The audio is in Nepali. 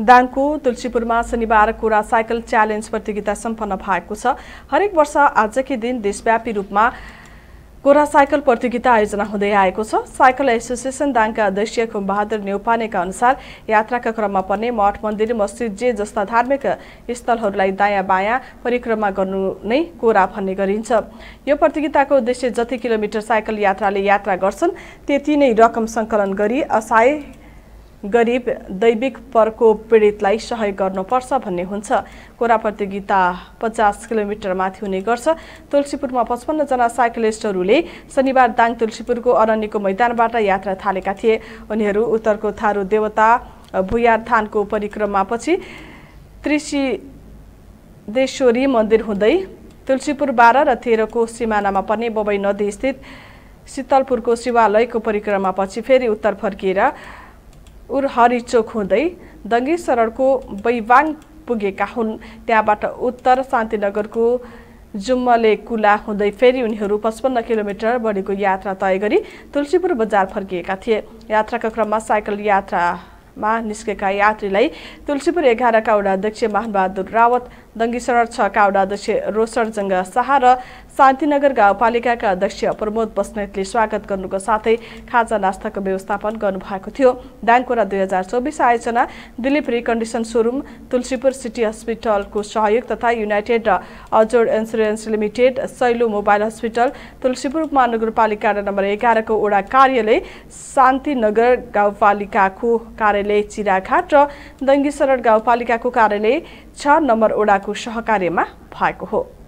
दाङको तुलसीपुरमा शनिबार कुरा साइकल च्यालेन्ज प्रतियोगिता सम्पन्न भएको छ हरेक वर्ष आजकै दिन देशव्यापी रूपमा कोरा साइकल प्रतियोगिता आयोजना हुँदै आएको छ साइकल एसोसिएसन दाङका अध्यक्ष खुमबहादुर नेउपानेका अनुसार यात्राका क्रममा पर्ने मठ मन्दिर मस्जिद जे जस्ता धार्मिक स्थलहरूलाई दायाँ बायाँ परिक्रमा गर्नु नै कोरा भन्ने गरिन्छ यो प्रतियोगिताको उद्देश्य जति किलोमिटर साइकल यात्राले यात्रा गर्छन् त्यति नै रकम सङ्कलन गरी असहाय गरिब दैविक प्रकोप पीडितलाई सहयोग गर्नुपर्छ भन्ने हुन्छ कोरा प्रतियोगिता पचास किलोमिटर माथि हुने गर्छ तुलसीपुरमा पचपन्नजना साइक्लिस्टहरूले शनिबार दाङ तुलसीपुरको अरण्यको मैदानबाट यात्रा थालेका थिए उनीहरू उत्तरको थारू देवता भुयार थानको पछि त्रिसिदेश्वरी मन्दिर हुँदै तुलसीपुर बाह्र र तेह्रको सिमानामा पर्ने बबई नदी स्थित शीतलपुरको शिवालयको परिक्रमापछि फेरि उत्तर फर्किएर उर्हरिचोक हुँदै दङ्गी शरणको बैवाङ पुगेका हुन् त्यहाँबाट उत्तर शान्तिनगरको जुम्मले कुला हुँदै फेरि उनीहरू पचपन्न किलोमिटर बढीको यात्रा तय गरी तुलसीपुर बजार फर्किएका थिए यात्राको क्रममा साइकल यात्रा मा निस्केका यात्रीलाई तुलसीपुर एघारका वडा अध्यक्ष महानबहादुर रावत दङ्गीसर छका वडा अध्यक्ष जङ्ग शाह र शान्तिनगर गाउँपालिकाका अध्यक्ष प्रमोद बस्नेतले स्वागत गर्नुको साथै खाजा नास्ताको व्यवस्थापन गर्नुभएको थियो डाङकोरा दुई हजार चौबिस आयोजना Dilip recondition showroom Tulsipur city हस्पिटलको सहयोग तथा युनाइटेड र अजोड इन्सुरेन्स लिमिटेड सैलो मोबाइल हस्पिटल तुलसीपुर महानगरपालिका नम्बर एघारको वडा कार्यालय शान्तिनगर गाउँपालिकाको कार्य कार्यालय चिराघाट र दङ्गीशरण गाउँपालिकाको कार्यालय छ नम्बर ओडाको सहकार्यमा भएको हो